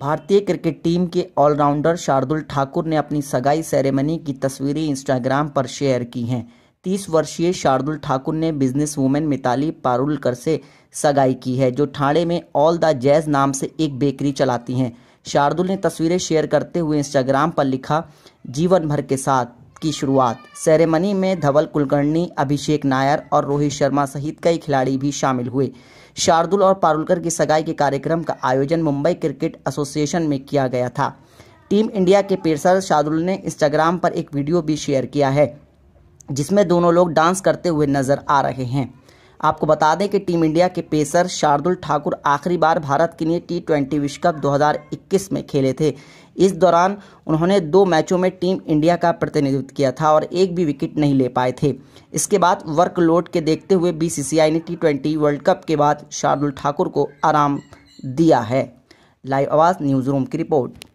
भारतीय cricket team के allrounder Shardul Thakur ने अपनी सगाई सेरेमनी की तस्वीरें इंस्टाग्राम पर शेयर की हैं तीस वर्षीय शार्दुल ठाकुर ने बिजनेस वूमेन मिताली पारुलकर से सगाई की है जो ठाणे में ऑल द जैज नाम से एक बेकरी चलाती हैं शार्दुल ने तस्वीरें शेयर करते हुए इंस्टाग्राम पर लिखा जीवन भर के साथ की शुरुआत सेरेमनी में धवल कुलकर्णी अभिषेक नायर और रोहित शर्मा सहित कई खिलाड़ी भी शामिल हुए शार्दुल और पारुलकर की सगाई के कार्यक्रम का आयोजन मुंबई क्रिकेट एसोसिएशन में किया गया था टीम इंडिया के पेसर शार्दुल ने इंस्टाग्राम पर एक वीडियो भी शेयर किया है जिसमें दोनों लोग डांस करते हुए नजर आ रहे हैं आपको बता दें कि टीम इंडिया के पेसर शार्दुल ठाकुर आखिरी बार भारत के लिए टी ट्वेंटी विश्व कप 2021 में खेले थे इस दौरान उन्होंने दो मैचों में टीम इंडिया का प्रतिनिधित्व किया था और एक भी विकेट नहीं ले पाए थे इसके बाद वर्कलोड के देखते हुए बीसीसीआई ने टी ट्वेंटी वर्ल्ड कप के बाद शार्दुल ठाकुर को आराम दिया है लाइव आवाज़ न्यूज़ रूम की रिपोर्ट